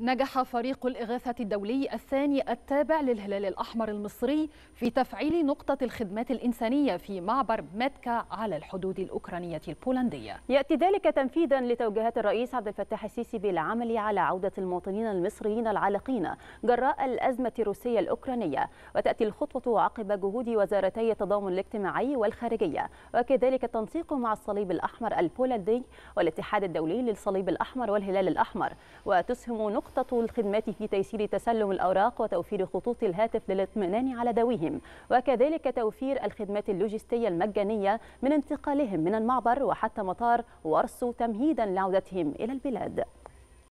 نجح فريق الإغاثة الدولي الثاني التابع للهلال الأحمر المصري في تفعيل نقطة الخدمات الإنسانية في معبر ماتكا على الحدود الأوكرانية البولندية يأتي ذلك تنفيذا لتوجيهات الرئيس عبد الفتاح السيسي بالعمل على عودة المواطنين المصريين العالقين جراء الأزمة الروسية الأوكرانية وتأتي الخطوة عقب جهود وزارتي التضامن الاجتماعي والخارجية وكذلك التنسيق مع الصليب الأحمر البولندي والاتحاد الدولي للصليب الأحمر والهلال الأحمر وتسهم نقطة نقطة الخدمات في تيسير تسلم الأوراق وتوفير خطوط الهاتف للاطمئنان على ذويهم وكذلك توفير الخدمات اللوجستية المجانية من انتقالهم من المعبر وحتى مطار ورسو تمهيدا لعودتهم إلى البلاد